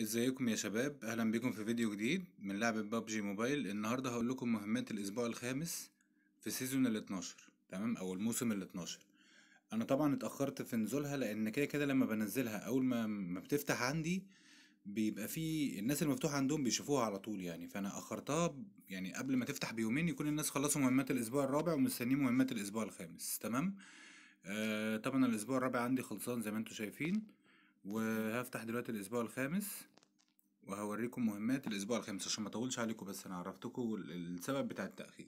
ازيكم يا شباب اهلا بكم في فيديو جديد من لعبة بابجي موبايل النهاردة هقول لكم مهمات الاسبوع الخامس في سيزون ال 12 تمام او الموسم ال 12 انا طبعا اتأخرت في نزولها لان كده كده لما بنزلها اول ما ما بتفتح عندي بيبقى في الناس المفتوحة عندهم بيشوفوها على طول يعني فانا اخرتها يعني قبل ما تفتح بيومين يكون الناس خلصوا مهمات الاسبوع الرابع ومستنيين مهمات الاسبوع الخامس تمام آه طبعا الاسبوع الرابع عندي خلصان زي ما انتم شايفين وهفتح دلوقتي الاسبوع الخامس وهوريكم مهمات الاسبوع الخامس عشان ما اطولش عليكم بس انا عرفتكم السبب بتاع التاخير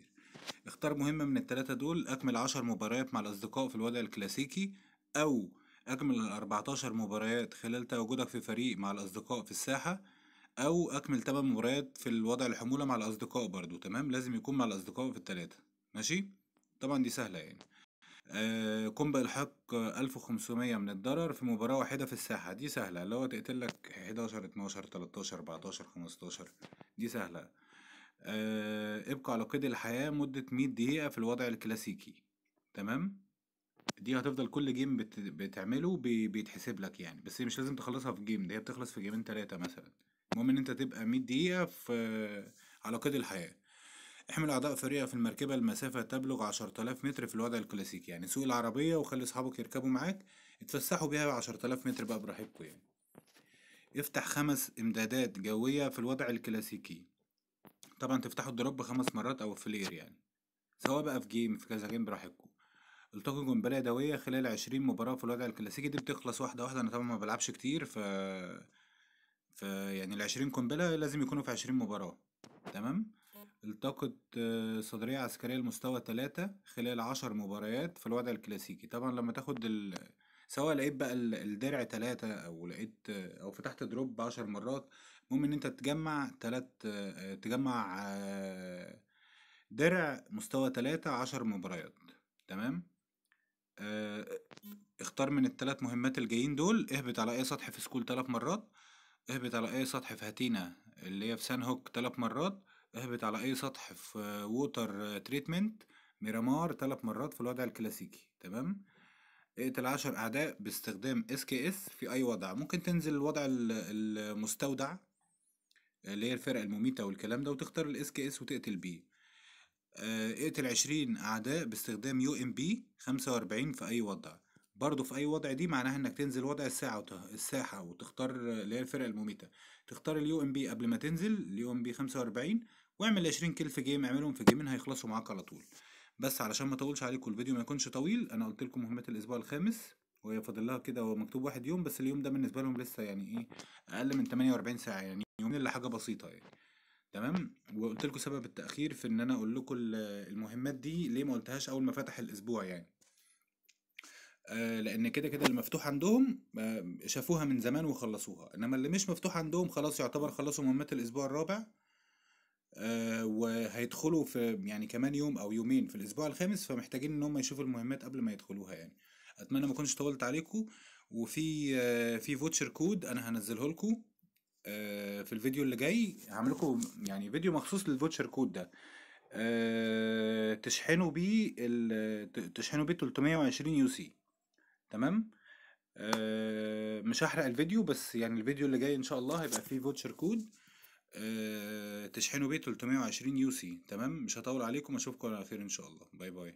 اختار مهمه من الثلاثه دول اكمل عشر مباريات مع الاصدقاء في الوضع الكلاسيكي او اكمل الاربعتاشر مباريات خلال تواجدك في فريق مع الاصدقاء في الساحه او اكمل 8 مباريات في الوضع الحموله مع الاصدقاء برضو تمام لازم يكون مع الاصدقاء في الثلاثه ماشي طبعا دي سهله يعني آه الحق 1500 من الضرر في مباراة واحدة في الساحة دي سهلة اللي هو لك 11 12 13 14 15 دي سهلة آه ابقى على قيد الحياة مدة 100 دقيقة في الوضع الكلاسيكي تمام دي هتفضل كل جيم بت... بتعمله بي... بيتحسب لك يعني بس مش لازم تخلصها في جيم دي هي بتخلص في جيمين تلاتة مثلا المهم ان انت تبقى 100 دقيقة في على قيد الحياة احمل أعضاء فريقك في المركبة لمسافة تبلغ 10000 متر في الوضع الكلاسيكي يعني سوق العربية وخلي أصحابك يركبوا معاك اتفسحوا بيها 10000 متر بقى براحتكوا يعني افتح خمس امدادات جوية في الوضع الكلاسيكي طبعا تفتحوا الدروب خمس مرات أو فلير يعني سواء بقى في جيم في كذا جيم براحتكوا التقي قنبلة يدوية خلال عشرين مباراة في الوضع الكلاسيكي دي بتخلص واحدة واحدة أنا طبعا ما بلعبش كتير ف... ف يعني العشرين قنبلة لازم يكونوا في عشرين مباراة تمام التقت آه، صدرية عسكرية لمستوى ثلاثة خلال عشر مباريات في الوضع الكلاسيكي طبعا لما تاخد ال... سواء لقيت بقى الدرع تلاتة أو لقيت آه، أو فتحت دروب عشر مرات المهم إن أنت تجمع تلات آه، تجمع درع مستوى تلاتة عشر مباريات تمام اختار من التلات مهمات الجايين دول اهبط على أي سطح في سكول تلات مرات اهبط على أي سطح في هاتينا اللي هي في سان هوك تلات مرات اهبط على اي سطح في ووتر تريتمنت ميرامار ثلاث مرات في الوضع الكلاسيكي تمام اقتل عشر اعداء باستخدام اس كي اس في اي وضع ممكن تنزل الوضع المستودع اللي هي الفرق المميتة والكلام ده وتختار الاس كي اس وتقتل بيه آه، اقتل عشرين اعداء باستخدام يو ام بي خمسة واربعين في اي وضع برضه في اي وضع دي معناها انك تنزل وضع الساعة وت... الساحة وتختار اللي هي الفرق المميتة تختار اليو ام بي قبل ما تنزل اليو ام بي خمسة واربعين واعمل 20 كيل في جيم اعملهم في جيمين هيخلصوا معاك على طول بس علشان ما اطولش عليكم الفيديو ما يكونش طويل انا قلت لكم مهمات الاسبوع الخامس وهي فاضل لها كده هو مكتوب واحد يوم بس اليوم ده بالنسبه لهم لسه يعني ايه اقل من 48 ساعه يعني يومين اللي حاجه بسيطه يعني تمام وقلت لكم سبب التاخير في ان انا اقول لكم المهمات دي ليه ما قلتهاش اول ما فتح الاسبوع يعني آه لان كده كده اللي مفتوح عندهم آه شافوها من زمان وخلصوها انما اللي مش مفتوح عندهم خلاص يعتبر خلصوا مهمات الاسبوع الرابع آه، وهيدخلوا في يعني كمان يوم او يومين في الاسبوع الخامس فمحتاجين ان هم يشوفوا المهمات قبل ما يدخلوها يعني اتمنى ما اكونش طولت عليكم وفي آه، في فوتشر كود انا هنزله لكم آه، في الفيديو اللي جاي هعمل لكم يعني فيديو مخصوص للفوتشر كود ده تشحنوا بيه تشحنوا بيه 320 يو سي تمام مش هحرق الفيديو بس يعني الفيديو اللي جاي ان شاء الله هيبقى فيه فوتشر كود آه، تشحنوا بيه 320 يو سي تمام مش هطول عليكم اشوفكم على خير ان شاء الله باي باي